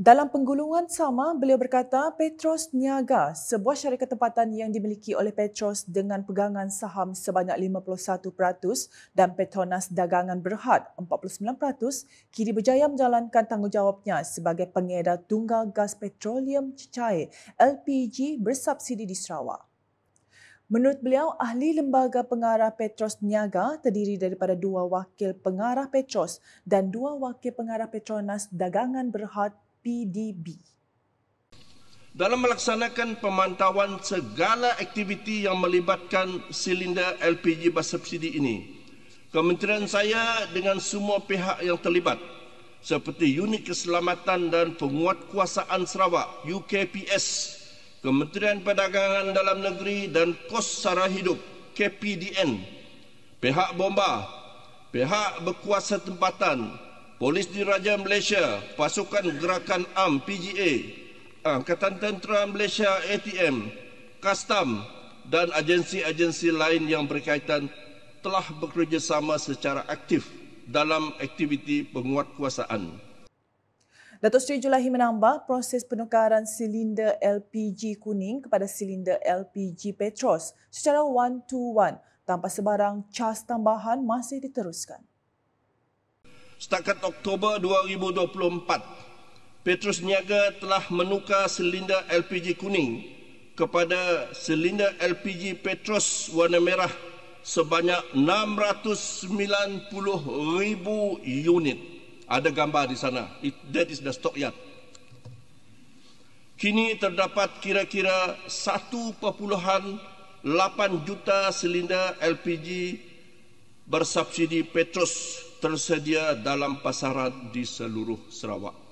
Dalam penggulungan sama, beliau berkata Petros Niaga, sebuah syarikat tempatan yang dimiliki oleh Petros dengan pegangan saham sebanyak 51% dan Petronas Dagangan Berhad 49%, kini berjaya menjalankan tanggungjawabnya sebagai pengedar tunggal gas petroleum cecair LPG bersubsidi di Sarawak. Menurut beliau, ahli lembaga pengarah Petros Niaga terdiri daripada dua wakil pengarah Petros dan dua wakil pengarah Petronas Dagangan Berhad PDB. Dalam melaksanakan pemantauan segala aktiviti yang melibatkan silinder LPG bersubsidi ini, Kementerian saya dengan semua pihak yang terlibat seperti Unit Keselamatan dan Penguatkuasaan Sarawak UKPS, Kementerian Perdagangan Dalam Negeri dan Kos Sara Hidup KPDN, pihak bomba, pihak berkuasa tempatan, Polis Diraja Malaysia, Pasukan Gerakan Am PGA, Angkatan Tentera Malaysia ATM, Kastam dan agensi-agensi lain yang berkaitan telah bekerjasama secara aktif dalam aktiviti penguatkuasaan. Datuk Seri Julahi menambah proses penukaran silinder LPG kuning kepada silinder LPG Petros secara one-to-one tanpa sebarang cas tambahan masih diteruskan setakat Oktober 2024 Petrus Niaga telah menukar silinder LPG kuning kepada silinder LPG Petrus warna merah sebanyak 690,000 unit. Ada gambar di sana. It, that is the stockyard. Kini terdapat kira-kira 1.8 juta silinder LPG bersubsidi Petrus tersedia dalam pasaran di seluruh Sarawak.